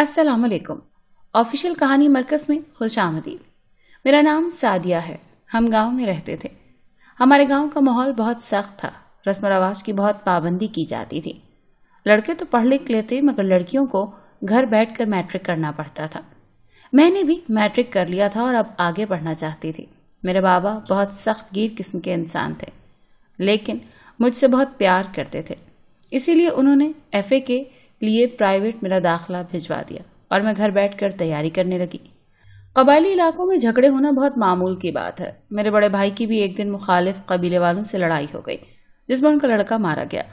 अस्सलाम वालेकुम ऑफिशियल कहानी मरकज में खुश आमदीद मेरा नाम सादिया है हम गांव में रहते थे हमारे गांव का माहौल बहुत सख्त था रस्म रवाज की बहुत पाबंदी की जाती थी लड़के तो पढ़ लिख लेते मगर लड़कियों को घर बैठकर मैट्रिक करना पड़ता था मैंने भी मैट्रिक कर लिया था और अब आगे पढ़ना चाहती थी मेरे बाबा बहुत सख्त गिर किस्म के इंसान थे लेकिन मुझसे बहुत प्यार करते थे इसीलिए उन्होंने एफ के लिए प्राइवेट मेरा दाखिला भिजवा दिया और मैं घर बैठकर तैयारी करने लगी कबायली इलाकों में झगड़े होना बहुत मामूल की बात है मेरे बड़े भाई की भी एक दिन मुखालिफ कबीले वालों से लड़ाई हो गई जिसमें उनका लड़का मारा गया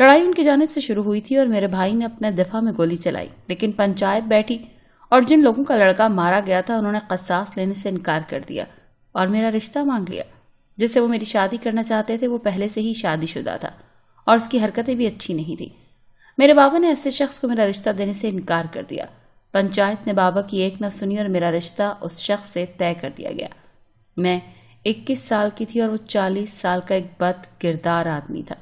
लड़ाई उनकी जानब से शुरू हुई थी और मेरे भाई ने अपने दफा में गोली चलाई लेकिन पंचायत बैठी और जिन लोगों का लड़का मारा गया था उन्होंने कसास लेने से इनकार कर दिया और मेरा रिश्ता मांग लिया जिससे वो मेरी शादी करना चाहते थे वो पहले से ही शादीशुदा था और उसकी हरकतें भी अच्छी नहीं थी मेरे बाबा ने ऐसे शख्स को मेरा रिश्ता देने से इनकार कर दिया पंचायत ने बाबा की एक न सुनी और मेरा रिश्ता उस शख्स से तय कर दिया गया मैं 21 साल की थी और वो 40 साल का एक बद किरदार आदमी था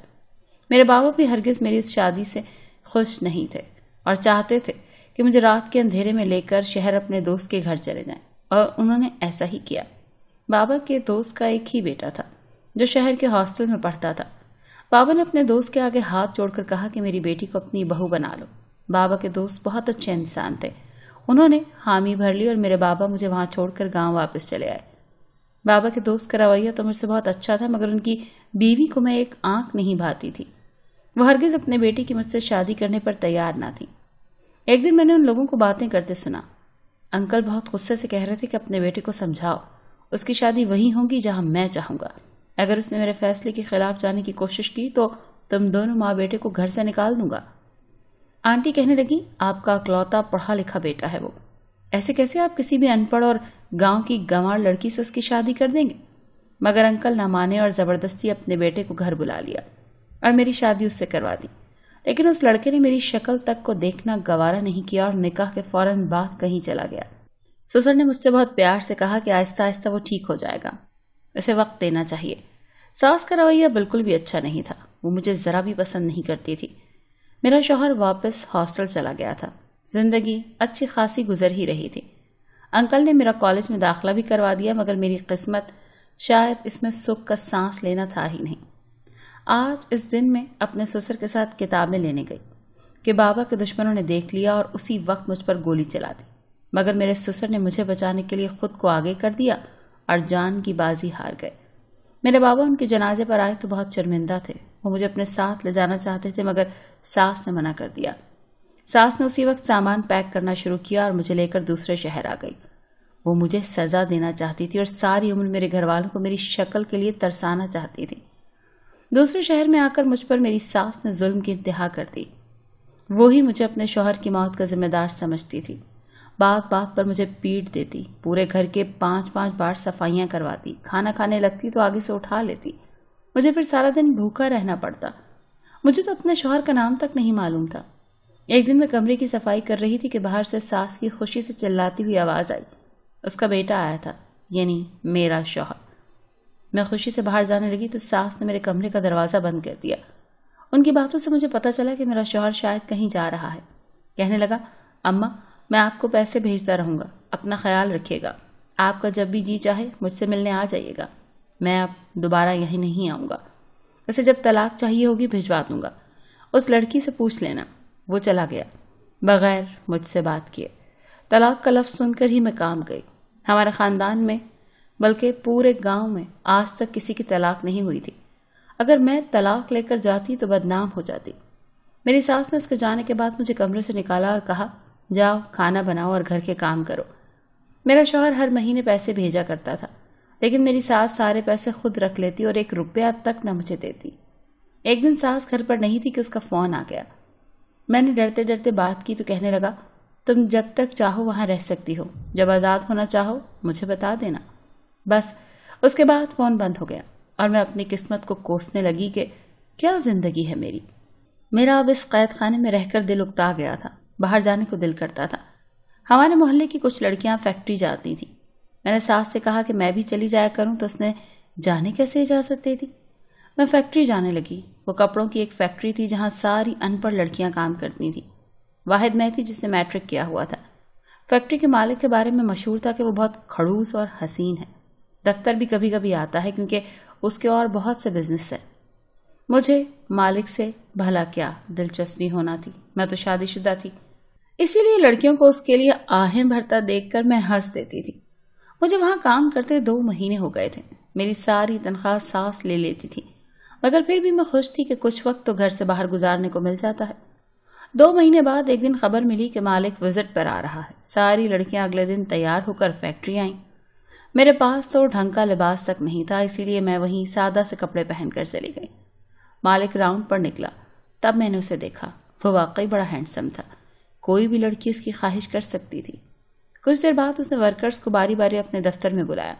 मेरे बाबा भी हरगिज मेरी इस शादी से खुश नहीं थे और चाहते थे कि मुझे रात के अंधेरे में लेकर शहर अपने दोस्त के घर चले जाएं और उन्होंने ऐसा ही किया बाबा के दोस्त का एक ही बेटा था जो शहर के हॉस्टल में पढ़ता था बाबा ने अपने दोस्त के आगे हाथ जोड़कर कहा कि मेरी बेटी को अपनी बहू बना लो बाबा के दोस्त बहुत अच्छे इंसान थे उन्होंने हामी भर ली और मेरे बाबा मुझे वहां छोड़कर गांव वापस चले आए बाबा के दोस्त का रवैया तो मुझसे बहुत अच्छा था मगर उनकी बीवी को मैं एक आंख नहीं भाती थी वह हरगिज अपने बेटे की मुझसे शादी करने पर तैयार ना थी एक दिन मैंने उन लोगों को बातें करते सुना अंकल बहुत गुस्से से कह रहे थे कि अपने बेटे को समझाओ उसकी शादी वही होगी जहां मैं चाहूंगा अगर उसने मेरे फैसले के खिलाफ जाने की कोशिश की तो तुम दोनों माँ बेटे को घर से निकाल दूंगा आंटी कहने लगी आपका अकलौता पढ़ा लिखा बेटा है वो ऐसे कैसे आप किसी भी अनपढ़ और गांव की गंवार लड़की से उसकी शादी कर देंगे मगर अंकल ना माने और ज़बरदस्ती अपने बेटे को घर बुला लिया और मेरी शादी उससे करवा दी लेकिन उस लड़के ने मेरी शक्ल तक को देखना गवारा नहीं किया और निकाह के फौरन बाद कहीं चला गया सुसर ने मुझसे बहुत प्यार से कहा कि आहिस्ता आहिस्ता वो ठीक हो जाएगा उसे वक्त देना चाहिए सास का रवैया बिल्कुल भी अच्छा नहीं था वो मुझे ज़रा भी पसंद नहीं करती थी मेरा शोहर वापस हॉस्टल चला गया था जिंदगी अच्छी खासी गुजर ही रही थी अंकल ने मेरा कॉलेज में दाखिला भी करवा दिया मगर मेरी किस्मत शायद इसमें सुख का सांस लेना था ही नहीं आज इस दिन में अपने ससुर के साथ किताबें लेने गई कि बाबा के दुश्मनों ने देख लिया और उसी वक्त मुझ पर गोली चला दी मगर मेरे ससुर ने मुझे बचाने के लिए खुद को आगे कर दिया और जान की बाजी हार गए मेरे बाबा उनके जनाजे पर आए तो बहुत शर्मिंदा थे वो मुझे अपने साथ ले जाना चाहते थे मगर सास ने मना कर दिया सास ने उसी वक्त सामान पैक करना शुरू किया और मुझे लेकर दूसरे शहर आ गई वो मुझे सजा देना चाहती थी और सारी उम्र मेरे घर वालों को मेरी शक्ल के लिए तरसाना चाहती थी दूसरे शहर में आकर मुझ पर मेरी सास ने जुल्म की इंतहा कर दी वो ही मुझे अपने शोहर की मौत का जिम्मेदार समझती थी बात बात पर मुझे पीट देती पूरे घर के पांच पांच बार सफाइयां करवाती खाना खाने लगती तो आगे से उठा लेती मुझे फिर सारा दिन भूखा रहना पड़ता मुझे तो अपने शोहर का नाम तक नहीं मालूम था एक दिन मैं कमरे की सफाई कर रही थी कि बाहर से सास की खुशी से चिल्लाती हुई आवाज़ आई उसका बेटा आया था यानी मेरा शोहर मैं खुशी से बाहर जाने लगी तो सास ने मेरे कमरे का दरवाज़ा बंद कर दिया उनकी बातों से मुझे पता चला कि मेरा शोहर शायद कहीं जा रहा है कहने लगा अम्मा मैं आपको पैसे भेजता रहूँगा अपना ख्याल रखिएगा आपका जब भी जी चाहे मुझसे मिलने आ जाइएगा मैं अब दोबारा यहीं नहीं आऊँगा उसे जब तलाक चाहिए होगी भिजवा दूंगा उस लड़की से पूछ लेना वो चला गया बगैर मुझसे बात किए तलाक का लफ्ज़ सुनकर ही मैं काम गई हमारे ख़ानदान में बल्कि पूरे गांव में आज तक किसी की तलाक नहीं हुई थी अगर मैं तलाक लेकर जाती तो बदनाम हो जाती मेरी सास ने उसके जाने के बाद मुझे कमरे से निकाला और कहा जाओ खाना बनाओ और घर के काम करो मेरा शोहर हर महीने पैसे भेजा करता था लेकिन मेरी सास सारे पैसे खुद रख लेती और एक रुपया तक न मुझे देती एक दिन सास घर पर नहीं थी कि उसका फ़ोन आ गया मैंने डरते डरते बात की तो कहने लगा तुम जब तक चाहो वहां रह सकती हो जब आज़ाद होना चाहो मुझे बता देना बस उसके बाद फ़ोन बंद हो गया और मैं अपनी किस्मत को कोसने लगी कि क्या ज़िंदगी है मेरी मेरा अब इस कैद खाने में रहकर दिल उगता गया था बाहर जाने को दिल करता था हमारे मोहल्ले की कुछ लड़कियां फैक्ट्री जाती थीं मैंने सास से कहा कि मैं भी चली जाया करूं तो उसने जाने कैसे इजाज़त दे दी मैं फैक्ट्री जाने लगी वो कपड़ों की एक फैक्ट्री थी जहां सारी अनपढ़ लड़कियां काम करती थीं वाहिद मैं थी जिसने मैट्रिक किया हुआ था फैक्ट्री के मालिक के बारे में मशहूर था कि वो बहुत खड़ूस और हसीन है दफ्तर भी कभी कभी आता है क्योंकि उसके और बहुत से बिजनेस है मुझे मालिक से भला क्या दिलचस्पी होना थी मैं तो शादीशुदा थी इसीलिए लड़कियों को उसके लिए आहें भरता देखकर मैं हंस देती थी मुझे वहां काम करते दो महीने हो गए थे मेरी सारी तनख्वाह सांस ले लेती थी मगर फिर भी मैं खुश थी कि कुछ वक्त तो घर से बाहर गुजारने को मिल जाता है दो महीने बाद एक दिन खबर मिली कि मालिक विजिट पर आ रहा है सारी लड़कियां अगले दिन तैयार होकर फैक्ट्री आईं मेरे पास तो ढंग का लिबास तक नहीं था इसीलिए मैं वहीं सादा से कपड़े पहनकर चली गई मालिक राउंड पर निकला तब मैंने उसे देखा वो वाकई बड़ा हैंडसम था कोई भी लड़की इसकी ख्वाहिश कर सकती थी कुछ देर बाद उसने वर्कर्स को बारी बारी अपने दफ्तर में बुलाया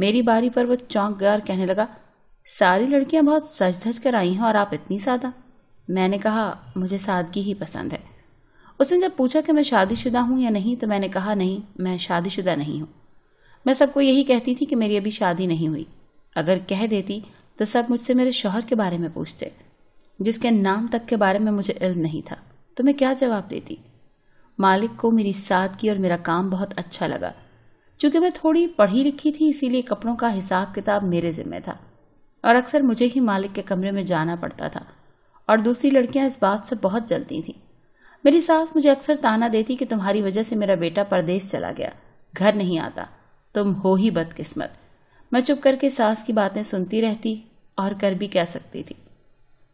मेरी बारी पर वो चौंक गया और कहने लगा सारी लड़कियां बहुत सज धज कर आई हैं और आप इतनी सादा मैंने कहा मुझे सादगी ही पसंद है उसने जब पूछा कि मैं शादीशुदा हूं या नहीं तो मैंने कहा नहीं मैं शादीशुदा नहीं हूं मैं सबको यही कहती थी कि मेरी अभी शादी नहीं हुई अगर कह देती तो सब मुझसे मेरे शोहर के बारे में पूछते जिसके नाम तक के बारे में मुझे इल्म नहीं था तो मैं क्या जवाब देती मालिक को मेरी सादगी और मेरा काम बहुत अच्छा लगा चूंकि मैं थोड़ी पढ़ी लिखी थी इसीलिए कपड़ों का हिसाब किताब मेरे जिम्मे था और अक्सर मुझे ही मालिक के कमरे में जाना पड़ता था और दूसरी लड़कियां इस बात से बहुत जलती थीं मेरी सास मुझे अक्सर ताना देती कि तुम्हारी वजह से मेरा बेटा परदेश चला गया घर नहीं आता तुम हो ही बदकिस्मत मैं चुप करके सास की बातें सुनती रहती और कर भी कह सकती थी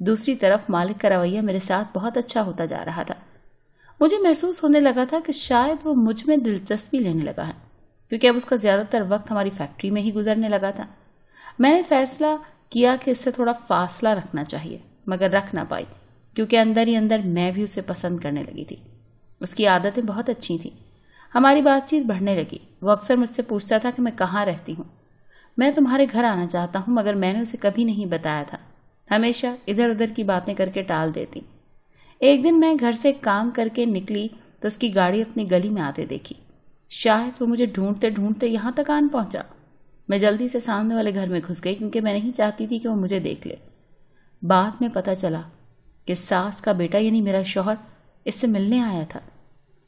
दूसरी तरफ मालिक का रवैया मेरे साथ बहुत अच्छा होता जा रहा था मुझे महसूस होने लगा था कि शायद वो मुझ में दिलचस्पी लेने लगा है क्योंकि अब उसका ज़्यादातर वक्त हमारी फैक्ट्री में ही गुजरने लगा था मैंने फैसला किया कि इससे थोड़ा फासला रखना चाहिए मगर रख ना पाई क्योंकि अंदर ही अंदर मैं भी उसे पसंद करने लगी थी उसकी आदतें बहुत अच्छी थीं हमारी बातचीत बढ़ने लगी वो अक्सर मुझसे पूछता था कि मैं कहाँ रहती हूँ मैं तुम्हारे घर आना चाहता हूँ मगर मैंने उसे कभी नहीं बताया था हमेशा इधर उधर की बातें करके टाल देती एक दिन मैं घर से काम करके निकली तो उसकी गाड़ी अपनी गली में आते देखी शायद वो मुझे ढूंढते ढूंढते यहां तक आन पहुंचा मैं जल्दी से सामने वाले घर में घुस गई क्योंकि मैं नहीं चाहती थी कि वो मुझे देख ले बाद में पता चला कि सास का बेटा यानी मेरा शौहर इससे मिलने आया था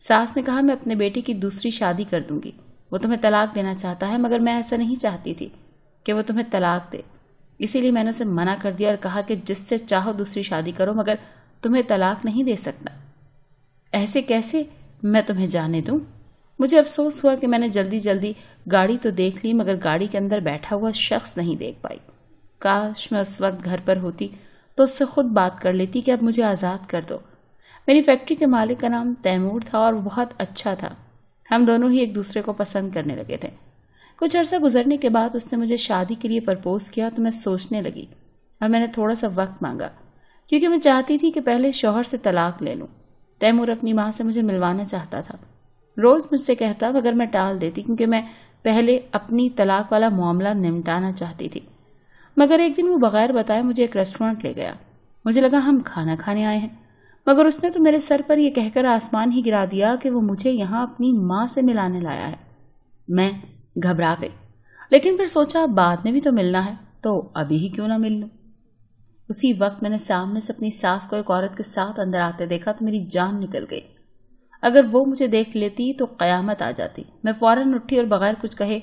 सास ने कहा मैं अपने बेटे की दूसरी शादी कर दूंगी वो तुम्हें तलाक देना चाहता है मगर मैं ऐसा नहीं चाहती थी कि वो तुम्हें तलाक दे इसीलिए मैंने उसे मना कर दिया और कहा कि जिससे चाहो दूसरी शादी करो मगर तुम्हें तलाक नहीं दे सकता ऐसे कैसे मैं तुम्हें जाने दूं मुझे अफसोस हुआ कि मैंने जल्दी जल्दी गाड़ी तो देख ली मगर गाड़ी के अंदर बैठा हुआ शख्स नहीं देख पाई काश मैं उस वक्त घर पर होती तो उससे खुद बात कर लेती कि अब मुझे आज़ाद कर दो मेरी फैक्ट्री के मालिक का नाम तैमूर था और बहुत अच्छा था हम दोनों ही एक दूसरे को पसंद करने लगे थे कुछ अर्सा गुजरने के बाद उसने मुझे शादी के लिए प्रपोज किया तो मैं सोचने लगी और मैंने थोड़ा सा वक्त मांगा क्योंकि मैं चाहती थी कि पहले शोहर से तलाक ले लूँ तैमूर अपनी माँ से मुझे मिलवाना चाहता था रोज मुझसे कहता मगर मैं टाल देती क्योंकि मैं पहले अपनी तलाक वाला मामला निमटाना चाहती थी मगर एक दिन वो बगैर बताए मुझे एक रेस्टोरेंट ले गया मुझे लगा हम खाना खाने आए हैं मगर उसने तो मेरे सर पर यह कहकर आसमान ही गिरा दिया कि वो मुझे यहाँ अपनी माँ से मिलाने लाया है मैं घबरा गई लेकिन फिर सोचा बाद में भी तो मिलना है तो अभी ही क्यों ना मिल लू उसी वक्त मैंने सामने से अपनी सास को एक औरत के साथ अंदर आते देखा तो मेरी जान निकल गई अगर वो मुझे देख लेती तो कयामत आ जाती मैं फौरन उठी और बगैर कुछ कहे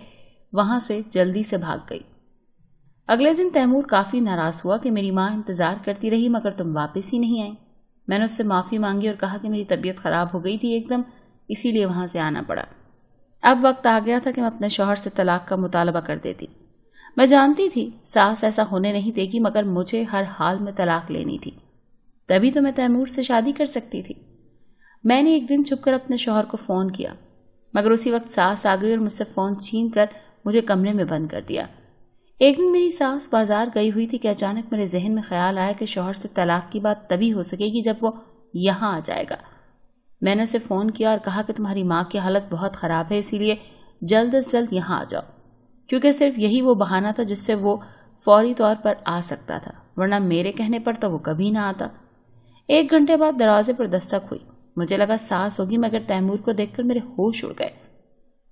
वहां से जल्दी से भाग गई अगले दिन तैमूर काफी नाराज हुआ कि मेरी माँ इंतजार करती रही मगर तुम वापस ही नहीं आई मैंने उससे माफी मांगी और कहा कि मेरी तबीयत खराब हो गई थी एकदम इसीलिए वहां से आना पड़ा अब वक्त आ गया था कि मैं अपने शोहर से तलाक का मुतालबा कर देती मैं जानती थी सास ऐसा होने नहीं देगी मगर मुझे हर हाल में तलाक लेनी थी तभी तो मैं तैमूर से शादी कर सकती थी मैंने एक दिन छुपकर अपने शोहर को फ़ोन किया मगर उसी वक्त सास आ गई और मुझसे फ़ोन छीन कर मुझे कमरे में बंद कर दिया एक दिन मेरी सास बाजार गई हुई थी कि अचानक मेरे जहन में ख्याल आया कि शोहर से तलाक की बात तभी हो सकेगी जब वो यहां आ जाएगा मैंने उसे फ़ोन किया और कहा कि तुम्हारी माँ की हालत बहुत ख़राब है इसीलिए जल्द अज जल्द यहाँ आ जाओ क्योंकि सिर्फ यही वो बहाना था जिससे वो फौरी तौर पर आ सकता था वरना मेरे कहने पर तो वो कभी ना आता एक घंटे बाद दरवाजे पर दस्तक हुई मुझे लगा सास होगी मगर तैमूर को देखकर मेरे होश उड़ गए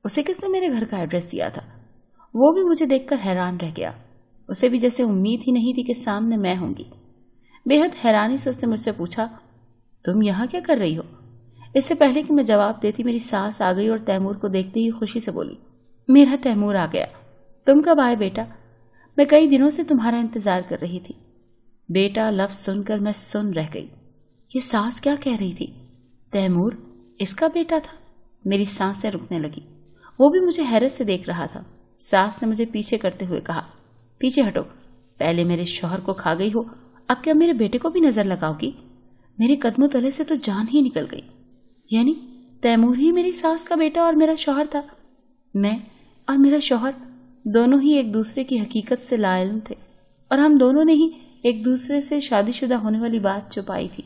उसे किसने मेरे घर का एड्रेस दिया था वो भी मुझे देखकर हैरान रह गया उसे भी जैसे उम्मीद ही नहीं थी कि सामने मैं होंगी बेहद हैरानी से उसने मुझसे पूछा तुम यहाँ क्या कर रही हो इससे पहले कि मैं जवाब देती मेरी सास आ गई और तैमूर को देखते ही खुशी से बोली मेरा तैमूर आ गया तुम कब आए बेटा मैं कई दिनों से तुम्हारा इंतजार कर रही थी बेटा लफ्ज सुनकर मैं सुन रह गई ये सास क्या कह रही थी तैमूर इसका बेटा था मेरी सांसें रुकने लगी वो भी मुझे हैरत से देख रहा था सास ने मुझे पीछे करते हुए कहा पीछे हटो पहले मेरे शोहर को खा गई हो अब क्या मेरे बेटे को भी नजर लगाओगी मेरे कदमों तले से तो जान ही निकल गई यानी तैमूर ही मेरी सास का बेटा और मेरा शौहर था मैं और मेरा शौहर दोनों ही एक दूसरे की हकीकत से लायल थे और हम दोनों ने ही एक दूसरे से शादीशुदा होने वाली बात छुपाई थी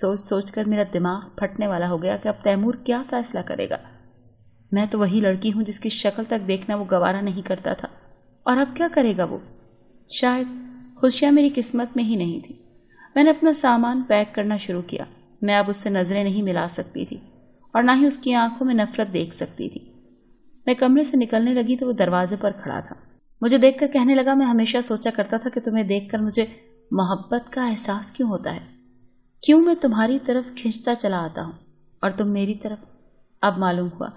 सोच सोच कर मेरा दिमाग फटने वाला हो गया कि अब तैमूर क्या फैसला करेगा मैं तो वही लड़की हूं जिसकी शक्ल तक देखना वो गवारा नहीं करता था और अब क्या करेगा वो शायद खुशियाँ मेरी किस्मत में ही नहीं थी मैंने अपना सामान पैक करना शुरू किया मैं अब उससे नज़रें नहीं मिला सकती थी और ना ही उसकी आंखों में नफरत देख सकती थी मैं कमरे से निकलने लगी तो वो दरवाजे पर खड़ा था मुझे देखकर कहने लगा मैं हमेशा सोचा करता था कि तुम्हें देखकर मुझे मोहब्बत का एहसास क्यों होता है क्यों मैं तुम्हारी तरफ खींचता चला आता हूँ और तुम मेरी तरफ अब मालूम हुआ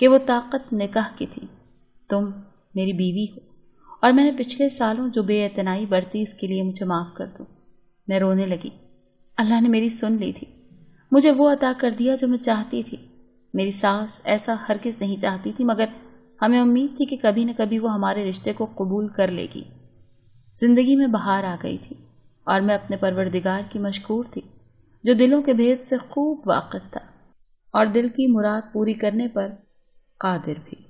कि वो ताकत निकाह की थी तुम मेरी बीवी हो और मैंने पिछले सालों जो बेअतनाई बरती इसके लिए मुझे माफ़ कर दो मैं रोने लगी अल्लाह ने मेरी सुन ली थी मुझे वो अता कर दिया जो मैं चाहती थी मेरी सास ऐसा हरगिज नहीं चाहती थी मगर हमें उम्मीद थी कि कभी न कभी वो हमारे रिश्ते को कबूल कर लेगी जिंदगी में बहार आ गई थी और मैं अपने परवरदिगार की मशहूर थी जो दिलों के भेद से खूब वाकिफ था और दिल की मुराद पूरी करने पर कादिर भी